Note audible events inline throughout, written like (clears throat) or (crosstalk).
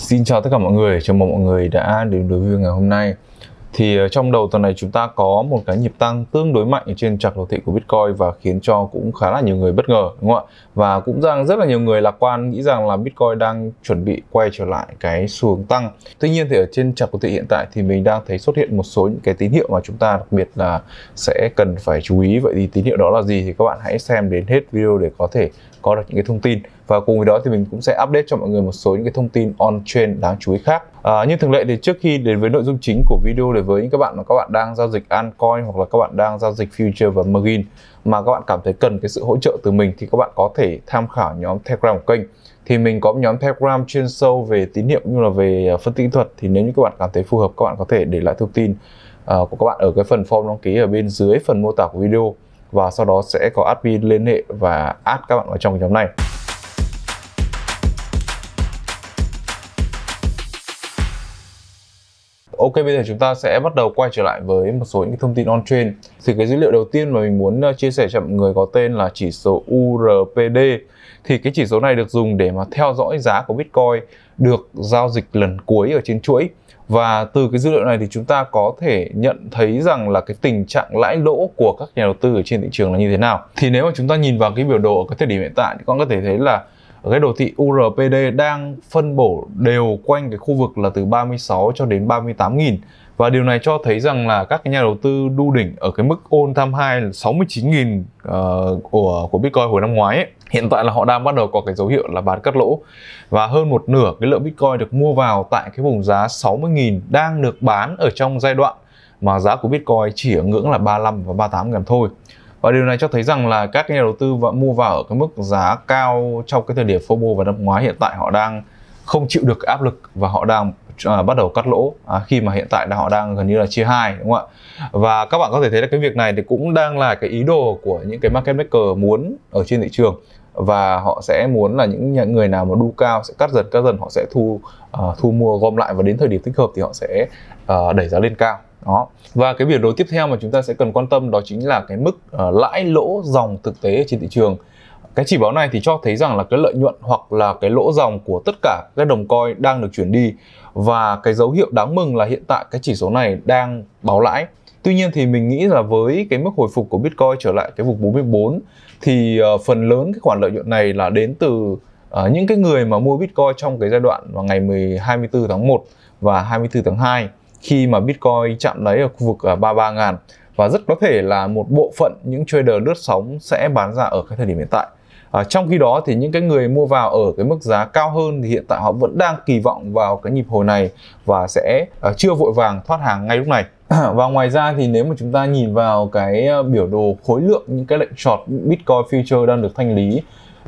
Xin chào tất cả mọi người, chào mừng mọi người đã đến đối với ngày hôm nay. Thì ờ, trong đầu tuần này chúng ta có một cái nhịp tăng tương đối mạnh trên chart đồ thị của Bitcoin và khiến cho cũng khá là nhiều người bất ngờ đúng không ạ? Và cũng rằng rất là nhiều người lạc quan nghĩ rằng là Bitcoin đang chuẩn bị quay trở lại cái xu hướng tăng. Tuy nhiên thì ở trên chart đồ thị hiện tại thì mình đang thấy xuất hiện một số những cái tín hiệu mà chúng ta đặc biệt là sẽ cần phải chú ý. Vậy thì tín hiệu đó là gì thì các bạn hãy xem đến hết video để có thể có được những cái thông tin và cùng với đó thì mình cũng sẽ update cho mọi người một số những cái thông tin on chain đáng chú ý khác à, như thường lệ thì trước khi đến với nội dung chính của video để với những các bạn mà các bạn đang giao dịch altcoin hoặc là các bạn đang giao dịch future và margin mà các bạn cảm thấy cần cái sự hỗ trợ từ mình thì các bạn có thể tham khảo nhóm telegram của kênh thì mình có một nhóm telegram chuyên sâu về tín hiệu như là về à, phân tích kỹ thuật thì nếu như các bạn cảm thấy phù hợp các bạn có thể để lại thông tin uh, của các bạn ở cái phần form đăng ký ở bên dưới phần mô tả của video và sau đó sẽ có admin liên hệ và add các bạn vào trong nhóm này. Ok bây giờ chúng ta sẽ bắt đầu quay trở lại với một số những thông tin on chain. Thì cái dữ liệu đầu tiên mà mình muốn ờ, chia sẻ cho mọi người có tên là chỉ số URPD. Thì cái chỉ số này được dùng để mà theo dõi giá của Bitcoin được giao dịch lần cuối ở trên chuỗi. Và từ cái dữ liệu này thì chúng ta có thể nhận thấy rằng là cái tình trạng lãi lỗ của các nhà đầu tư ở trên thị trường là như thế nào. Thì nếu mà chúng ta nhìn vào cái biểu đồ ở cái thời điểm hiện tại thì con có thể thấy là ở cái đồ thị URPD đang phân bổ đều quanh cái khu vực là từ 36 cho đến 38 nghìn và điều này cho thấy rằng là các cái nhà đầu tư đu đỉnh ở cái mức ôn tham 2 là 69 nghìn uh, của, của Bitcoin hồi năm ngoái ấy. Hiện tại là họ đang bắt đầu có cái dấu hiệu là bán cắt lỗ và hơn một nửa cái lượng Bitcoin được mua vào tại cái vùng giá 60 nghìn đang được bán ở trong giai đoạn mà giá của Bitcoin chỉ ở ngưỡng là 35 và 38 ngàn thôi và điều này cho thấy rằng là các nhà đầu tư và mua vào ở cái mức giá cao trong cái thời điểm FOMO vào năm ngoái hiện tại họ đang không chịu được áp lực và họ đang à, bắt đầu cắt lỗ à, khi mà hiện tại là họ đang gần như là chia hai đúng không ạ và các bạn có thể thấy là cái việc này thì cũng đang là cái ý đồ của những cái market maker muốn ở trên thị trường và họ sẽ muốn là những người nào mà đu cao sẽ cắt dần cắt dần họ sẽ thu uh, thu mua gom lại và đến thời điểm thích hợp thì họ sẽ uh, đẩy giá lên cao đó và cái biểu đồ tiếp theo mà chúng ta sẽ cần quan tâm đó chính là cái mức uh, lãi lỗ dòng thực tế trên thị trường cái chỉ báo này thì cho thấy rằng là cái lợi nhuận hoặc là cái lỗ dòng của tất cả các đồng coin đang được chuyển đi và cái dấu hiệu đáng mừng là hiện tại cái chỉ số này đang báo lãi Tuy nhiên thì mình nghĩ là với cái mức hồi phục của Bitcoin trở lại cái vùng 44 thì uh, phần lớn cái khoản lợi nhuận này là đến từ uh, những cái người mà mua Bitcoin trong cái giai đoạn vào ngày 10, 24 tháng 1 và 24 tháng 2 khi mà Bitcoin chạm đáy ở khu vực 33 à, ngàn và rất có thể là một bộ phận những trader lướt sóng sẽ bán ra ở cái thời điểm hiện tại. À, trong khi đó thì những cái người mua vào ở cái mức giá cao hơn thì hiện tại họ vẫn đang kỳ vọng vào cái nhịp hồi này và sẽ à, chưa vội vàng thoát hàng ngay lúc này (clears throat) và ngoài ra thì nếu mà chúng ta nhìn vào cái à, biểu đồ khối lượng những cái lệnh short Bitcoin future đang được thanh lý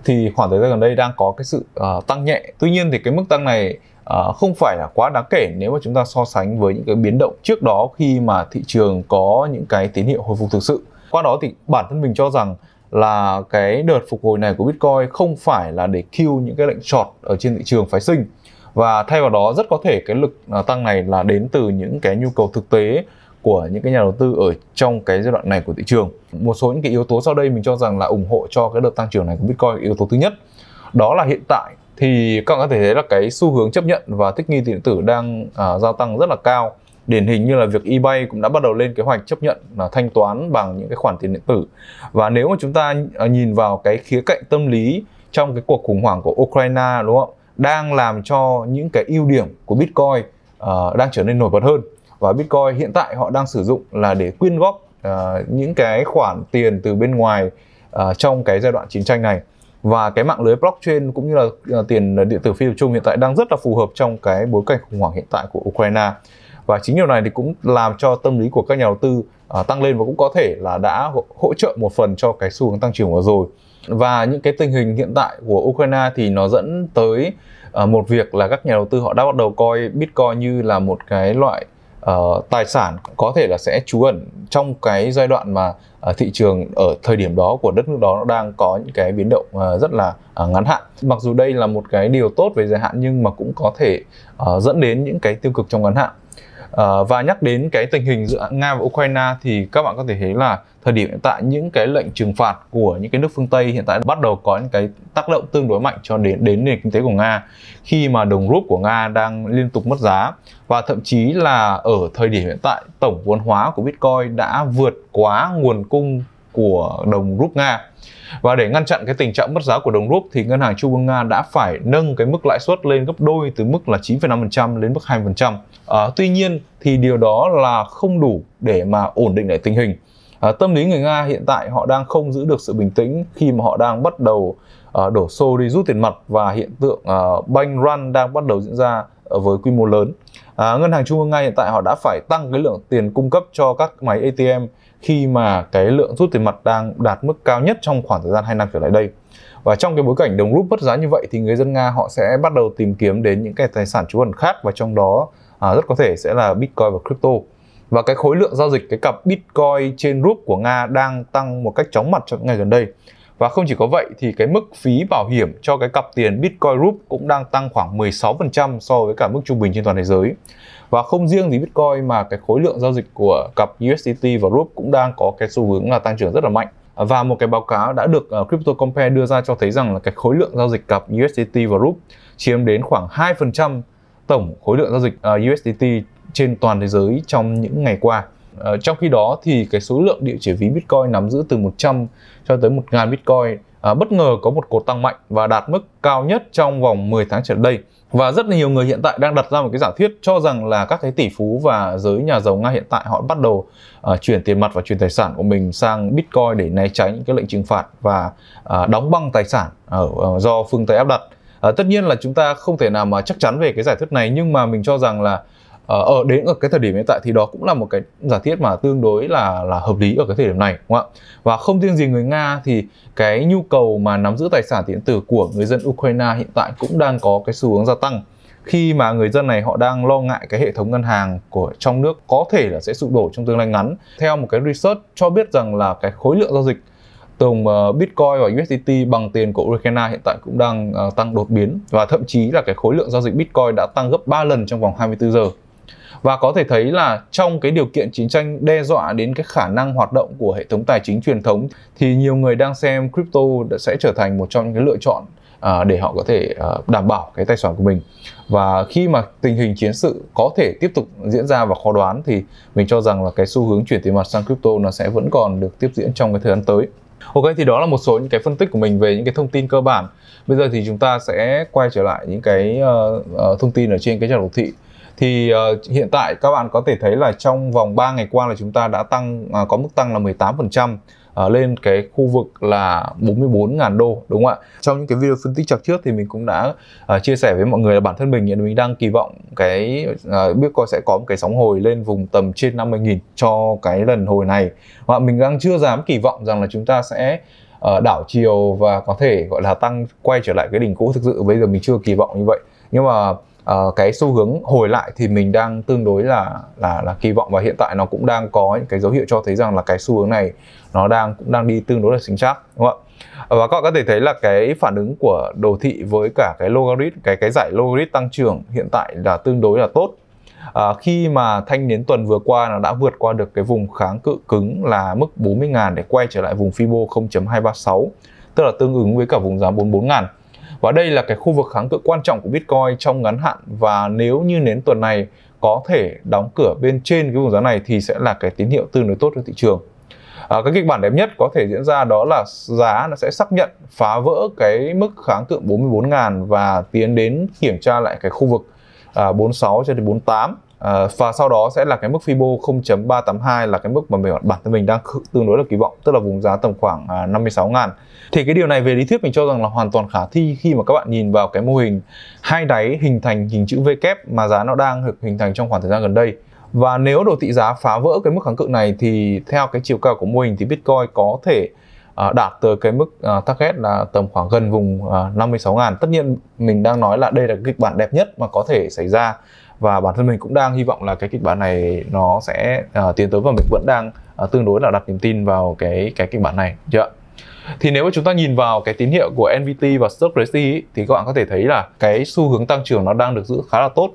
thì khoảng thời gian gần đây đang có cái sự uh, tăng nhẹ tuy nhiên thì cái mức tăng này uh, không phải là quá đáng kể nếu mà chúng ta so sánh với những cái biến động trước đó khi mà thị trường có những cái tín hiệu hồi phục thực sự qua đó thì bản thân mình cho rằng là cái đợt phục hồi này của Bitcoin không phải là để kêu những cái lệnh short ở trên thị trường phái sinh và thay vào đó rất có thể cái lực ờ, tăng này là đến từ những cái nhu cầu thực tế của những cái nhà đầu tư ở trong cái giai đoạn này của thị trường. Một số những cái yếu tố sau đây mình cho rằng là ủng hộ cho cái đợt tăng trưởng này của Bitcoin yếu tố thứ nhất. Đó là hiện tại thì các bạn có thể thấy là cái xu hướng chấp nhận và thích nghi tiền điện tử đang à, gia tăng rất là cao. Điển hình như là việc eBay cũng đã bắt đầu lên kế hoạch chấp nhận là thanh toán bằng những cái khoản tiền điện tử. Và nếu mà chúng ta à, nhìn vào cái khía cạnh tâm lý trong cái cuộc khủng hoảng của Ukraine đúng không? Đang làm cho những cái ưu điểm của Bitcoin uh, đang trở nên nổi bật hơn và Bitcoin hiện tại họ đang sử dụng là để quyên góp uh, những cái khoản tiền từ bên ngoài uh, trong cái giai đoạn chiến tranh này và cái mạng lưới blockchain cũng như là à, tiền điện tử phi tập trung hiện tại đang rất là phù hợp trong cái bối cảnh khủng hoảng hiện tại của Ukraine và chính điều này thì cũng làm cho tâm lý của các nhà đầu tư uh, tăng lên và cũng có thể là đã hỗ trợ một phần cho cái xu hướng tăng trưởng vừa rồi và những cái tình hình hiện tại của Ukraine thì nó dẫn tới uh, một việc là các nhà đầu tư họ đã bắt đầu coi Bitcoin như là một cái loại Ờ, tài sản có thể là sẽ trú ẩn trong cái giai đoạn mà uh, thị trường ở thời điểm đó của đất nước đó nó đang có những cái biến động uh, rất là uh, ngắn hạn mặc dù đây là một cái điều tốt về dài hạn nhưng mà cũng có thể uh, dẫn đến những cái tiêu cực trong ngắn hạn Ờ, và nhắc đến cái tình hình giữa Nga và Ukraine thì các bạn có thể thấy là thời điểm hiện tại những cái lệnh trừng phạt của những cái nước phương Tây hiện tại bắt đầu có những cái tác động tương đối mạnh cho đến đến nền kinh tế của Nga khi mà đồng rúp của Nga đang liên tục mất giá và thậm chí là ở thời điểm hiện tại tổng vốn hóa của Bitcoin đã vượt quá nguồn cung của đồng rúp Nga và để ngăn chặn cái tình trạng mất giá của đồng rúp thì ngân hàng Trung ương Nga đã phải nâng cái mức lãi suất lên gấp đôi từ mức là 9,5% lên mức 2%. À, tuy nhiên thì điều đó là không đủ để mà ổn định lại tình hình. À, tâm lý người Nga hiện tại họ đang không giữ được sự bình tĩnh khi mà họ đang bắt đầu à, đổ xô đi rút tiền mặt và hiện tượng à, bank run đang bắt đầu diễn ra à, với quy mô lớn. À, ngân hàng trung ương Nga hiện tại họ đã phải tăng cái lượng tiền cung cấp cho các máy ATM khi mà cái lượng rút tiền mặt đang đạt mức cao nhất trong khoảng thời gian 2 năm trở lại đây. Và trong cái bối cảnh đồng rút mất giá như vậy thì người dân Nga họ sẽ bắt đầu tìm kiếm đến những cái tài sản trú ẩn khác và trong đó à, rất có thể sẽ là Bitcoin và crypto. Và cái khối lượng giao dịch cái cặp Bitcoin trên rúp của Nga đang tăng một cách chóng mặt trong ngày gần đây. Và không chỉ có vậy thì cái mức phí bảo hiểm cho cái cặp tiền Bitcoin Group cũng đang tăng khoảng 16% so với cả mức trung bình trên toàn thế giới và không riêng gì Bitcoin mà cái khối lượng giao dịch của cặp USDT và RUB cũng đang có cái xu hướng là tăng trưởng rất là mạnh và một cái báo cáo đã được ờ, Crypto Compare đưa ra cho thấy rằng là cái khối lượng giao dịch cặp USDT và RUB chiếm đến khoảng 2% tổng khối lượng giao dịch ờ, USDT trên toàn thế giới trong những ngày qua. Ờ, trong khi đó thì cái số lượng địa chỉ ví Bitcoin nắm giữ từ 100 cho tới 1.000 Bitcoin à, bất ngờ có một cột tăng mạnh và đạt mức cao nhất trong vòng 10 tháng trở đây. Và rất là nhiều người hiện tại đang đặt ra một cái giả thuyết cho rằng là các cái tỷ phú và giới nhà giàu Nga hiện tại họ bắt đầu uh, chuyển tiền mặt và chuyển tài sản của mình sang Bitcoin để né tránh những cái lệnh trừng phạt và uh, đóng băng tài sản ở, uh, do phương Tây áp đặt. Uh, tất nhiên là chúng ta không thể nào mà chắc chắn về cái giải thuyết này nhưng mà mình cho rằng là ở ờ, ờ, đến ở cái thời điểm hiện tại thì đó cũng là một cái giả thiết mà tương đối là là hợp lý ở cái thời điểm này đúng không ạ và không riêng gì người nga thì cái nhu cầu mà nắm giữ tài sản điện tử của người dân ukraine hiện tại cũng đang có cái xu hướng gia tăng khi mà người dân này họ đang lo ngại cái hệ thống ngân hàng của trong nước có thể là sẽ sụp đổ trong tương lai ngắn theo một cái research cho biết rằng là cái khối lượng giao dịch tổng ờ, Bitcoin và USDT bằng tiền của Ukraine hiện tại cũng đang tăng đột biến và thậm chí là cái khối lượng giao dịch Bitcoin đã tăng gấp 3 lần trong vòng 24 giờ và có thể thấy là trong cái điều kiện chiến tranh đe dọa đến cái khả năng hoạt động của hệ thống tài chính truyền thống thì nhiều người đang xem crypto sẽ trở thành một trong những cái lựa chọn À, để họ có thể à, đảm bảo cái tài sản của mình và khi mà tình hình chiến sự có thể tiếp tục diễn ra và khó đoán thì mình cho rằng là cái xu hướng chuyển tiền mặt sang crypto nó sẽ vẫn còn được tiếp diễn trong cái thời gian tới Ok thì đó là một số những cái phân tích của mình về những cái thông tin cơ bản. Bây giờ thì chúng ta sẽ quay trở lại những cái uh, uh, thông tin ở trên cái chart đồ thị thì uh, hiện tại các bạn có thể thấy là trong vòng 3 ngày qua là chúng ta đã tăng uh, có mức tăng là 18% uh, ờ, lên cái khu vực là 44.000 đô đúng không ạ? Trong những cái video phân tích chập trước thì mình cũng đã uh, chia sẻ với mọi người là bản thân mình hiện mình đang kỳ vọng cái uh, có sẽ có một cái sóng hồi lên vùng tầm trên 50.000 cho cái lần hồi này. Và mình đang chưa dám kỳ vọng rằng là chúng ta sẽ uh, đảo chiều và có thể gọi là tăng quay trở lại cái đỉnh cũ thực sự bây giờ mình chưa kỳ vọng như vậy. Nhưng mà Ờ, cái xu hướng hồi lại thì mình đang tương đối là là là kỳ vọng và hiện tại nó cũng đang có những cái dấu hiệu cho thấy rằng là cái xu hướng này nó đang cũng đang đi tương đối là chính xác đúng không ạ và các bạn có thể thấy là cái phản ứng của đồ thị với cả cái logarit cái cái giải logarit tăng trưởng hiện tại là tương đối là tốt à, khi mà thanh đến tuần vừa qua nó đã vượt qua được cái vùng kháng cự cứng là mức 40.000 để quay trở lại vùng Fibo 0.236 tức là tương ứng với cả vùng giá 44.000 và đây là cái khu vực kháng cự quan trọng của Bitcoin trong ngắn hạn và nếu như nến tuần này có thể đóng cửa bên trên cái vùng giá này thì sẽ là cái tín hiệu tương đối tốt cho thị trường. À, cái kịch bản đẹp nhất có thể diễn ra đó là giá nó sẽ xác nhận phá vỡ cái mức kháng cự 44.000 và tiến đến kiểm tra lại cái khu vực à, 46 cho đến 48 Ờ, và sau đó sẽ là cái mức Fibo 0.382 là cái mức mà mình bản thân mình đang tương đối là kỳ vọng tức là vùng giá tầm khoảng 56 à, ngàn thì cái điều này về lý thuyết mình cho rằng là hoàn toàn khả thi khi mà các bạn nhìn vào cái mô hình hai đáy hình thành hình chữ V kép mà giá nó đang được hình thành trong khoảng thời gian gần đây và nếu đồ thị giá phá vỡ cái mức kháng cự này thì theo cái chiều cao của mô hình thì Bitcoin có thể à, đạt tới cái mức à, target là tầm khoảng gần vùng 56 ngàn tất nhiên mình đang nói là đây là kịch bản đẹp nhất mà có thể xảy ra và bản thân mình cũng đang hy vọng là cái kịch bản này nó sẽ uh, tiến tới và mình vẫn đang uh, tương đối là đặt niềm tin vào cái cái kịch bản này chưa dạ. yeah. thì nếu mà chúng ta nhìn vào cái tín hiệu của NVT và Stock Resti thì các bạn có thể thấy là cái xu hướng tăng trưởng nó đang được giữ khá là tốt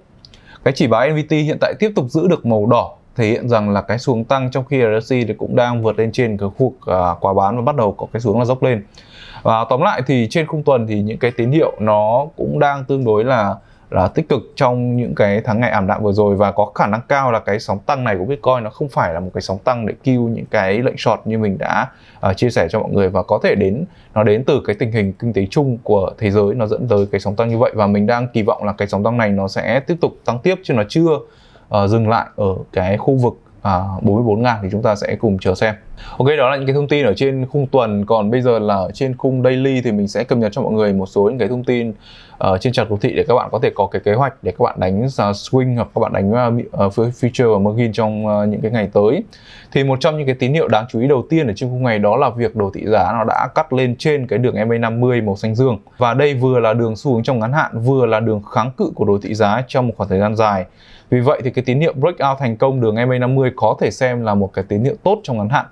cái chỉ báo NVT hiện tại tiếp tục giữ được màu đỏ thể hiện rằng là cái xuống tăng trong khi RSI thì cũng đang vượt lên trên cái khu vực à, quả bán và bắt đầu có cái xuống là dốc lên và tóm lại thì trên khung tuần thì những cái tín hiệu nó cũng đang tương đối là là tích cực trong những cái tháng ngày ảm đạm vừa rồi và có khả năng cao là cái sóng tăng này của Bitcoin nó không phải là một cái sóng tăng để kêu những cái lệnh short như mình đã uh, chia sẻ cho mọi người và có thể đến nó đến từ cái tình hình kinh tế chung của thế giới nó dẫn tới cái sóng tăng như vậy và mình đang kỳ vọng là cái sóng tăng này nó sẽ tiếp tục tăng tiếp chứ nó chưa uh, dừng lại ở cái khu vực uh, à, 44.000 thì chúng ta sẽ cùng chờ xem. Ok, đó là những cái thông tin ở trên khung tuần. Còn bây giờ là ở trên khung daily thì mình sẽ cập nhật cho mọi người một số những cái thông tin ở ờ, trên chart đồ thị để các bạn có thể có cái kế hoạch để các bạn đánh ờ, swing hoặc các bạn đánh ờ, future và margin trong những cái ngày tới. Thì một trong những cái tín hiệu đáng chú ý đầu tiên ở trên khung ngày đó là việc đồ thị giá nó đã cắt lên trên cái đường MA50 màu xanh dương. Và đây vừa là đường xu hướng trong ngắn hạn, vừa là đường kháng cự của đồ thị giá trong một khoảng thời gian dài. Vì vậy thì cái tín hiệu breakout thành công đường MA50 có thể xem là một cái tín hiệu tốt trong ngắn hạn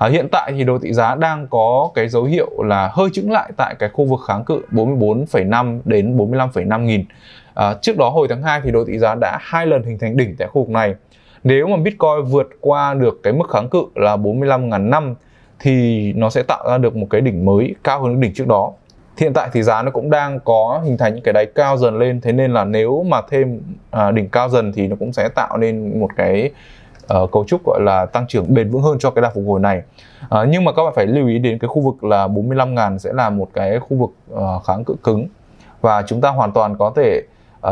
À, hiện tại thì đồ thị giá đang có cái dấu hiệu là hơi chững lại tại cái khu vực kháng cự 44,5 đến 45,5 nghìn. À, trước đó hồi tháng 2 thì đồ thị giá đã hai lần hình thành đỉnh tại khu vực này. Nếu mà Bitcoin vượt qua được cái mức kháng cự là 45.000 năm thì nó sẽ tạo ra được một cái đỉnh mới cao hơn đỉnh trước đó. Hiện tại thì giá nó cũng đang có hình thành những cái đáy cao dần lên thế nên là nếu mà thêm à, đỉnh cao dần thì nó cũng sẽ tạo nên một cái Ờ, cấu trúc gọi là tăng trưởng bền vững hơn cho cái đà phục hồi này uh, nhưng mà các bạn phải lưu ý đến cái khu vực là 45.000 sẽ là một cái khu vực uh, ờ, kháng cự cứng và chúng ta hoàn toàn có thể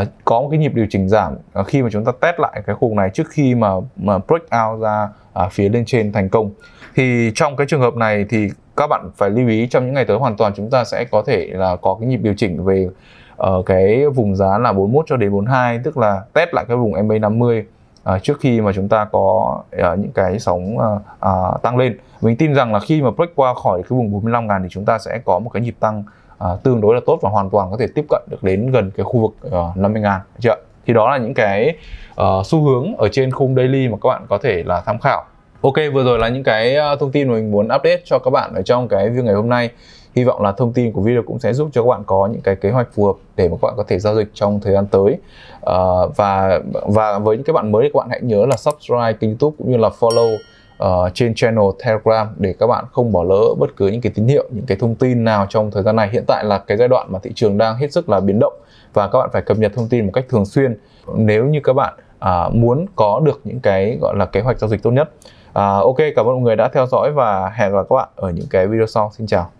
uh, có một cái nhịp điều chỉnh giảm uh, khi mà chúng ta test lại cái khu vực này trước khi mà, mà break out ra uh, phía lên trên thành công thì trong cái trường hợp này thì các bạn phải lưu ý trong những ngày tới hoàn toàn chúng ta sẽ có thể là có cái nhịp điều chỉnh về ở cái vùng giá là 41 cho đến 42 tức là test lại cái vùng MA 50 À, trước khi mà chúng ta có uh, những cái sóng uh, uh, tăng lên mình tin rằng là khi mà break qua khỏi cái vùng 45 ngàn thì chúng ta sẽ có một cái nhịp tăng uh, tương đối là tốt và hoàn toàn có thể tiếp cận được đến gần cái khu vực uh, 50 ngàn chưa thì đó là những cái uh, xu hướng ở trên khung daily mà các bạn có thể là tham khảo Ok, vừa rồi là những cái thông tin mà mình muốn update cho các bạn ở trong cái video ngày hôm nay. Hy vọng là thông tin của video cũng sẽ giúp cho các bạn có những cái kế hoạch phù hợp để mà các bạn có thể giao dịch trong thời gian tới. À, và và với những các bạn mới thì các bạn hãy nhớ là subscribe kênh YouTube cũng như là follow uh, trên channel Telegram để các bạn không bỏ lỡ bất cứ những cái tín hiệu, những cái thông tin nào trong thời gian này. Hiện tại là cái giai đoạn mà thị trường đang hết sức là biến động và các bạn phải cập nhật thông tin một cách thường xuyên nếu như các bạn uh, muốn có được những cái gọi là kế hoạch giao dịch tốt nhất. Uh, ok, cảm ơn mọi người đã theo dõi và hẹn gặp lại các bạn ở những cái video sau. Xin chào.